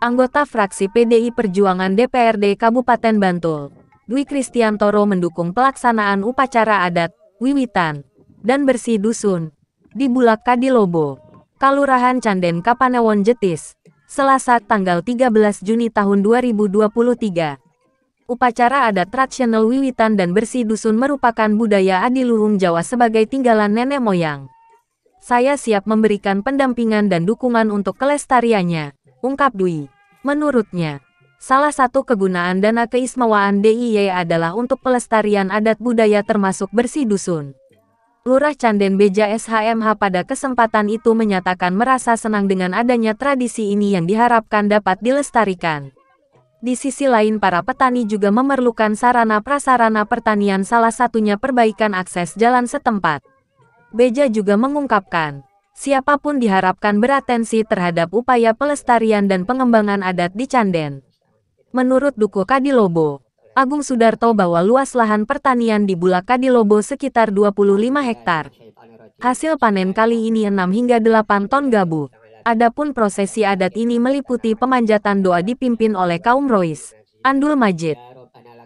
Anggota fraksi PDI Perjuangan DPRD Kabupaten Bantul, Dwi Kristiantoro mendukung pelaksanaan upacara adat, wiwitan, dan bersih dusun di Bulak Kadilobo, Kalurahan Canden Kapanewon Jetis, Selasa tanggal 13 Juni tahun 2023. Upacara adat tradisional wiwitan dan bersih dusun merupakan budaya adiluhung Jawa sebagai tinggalan nenek moyang. Saya siap memberikan pendampingan dan dukungan untuk kelestariannya ungkap Dwi. Menurutnya, salah satu kegunaan dana keismawaan DIY adalah untuk pelestarian adat budaya termasuk bersih dusun. Lurah Canden Beja SHMH pada kesempatan itu menyatakan merasa senang dengan adanya tradisi ini yang diharapkan dapat dilestarikan. Di sisi lain para petani juga memerlukan sarana-prasarana pertanian salah satunya perbaikan akses jalan setempat. Beja juga mengungkapkan, siapapun diharapkan beratensi terhadap upaya pelestarian dan pengembangan adat di Canden. Menurut Duku Kadilobo, Agung Sudarto bahwa luas lahan pertanian di Bulak Kadilobo sekitar 25 hektar. Hasil panen kali ini 6 hingga 8 ton gabu. Adapun prosesi adat ini meliputi pemanjatan doa dipimpin oleh kaum Rois, Andul Majid,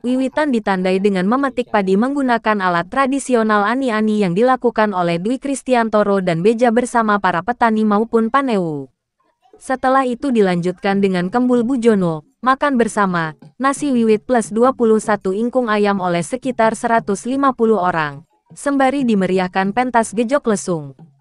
Wiwitan ditandai dengan memetik padi menggunakan alat tradisional ani-ani yang dilakukan oleh Dwi Kristiantoro dan Beja bersama para petani maupun panewu. Setelah itu dilanjutkan dengan kembul bujono, makan bersama, nasi wiwit plus 21 ingkung ayam oleh sekitar 150 orang, sembari dimeriahkan pentas gejok lesung.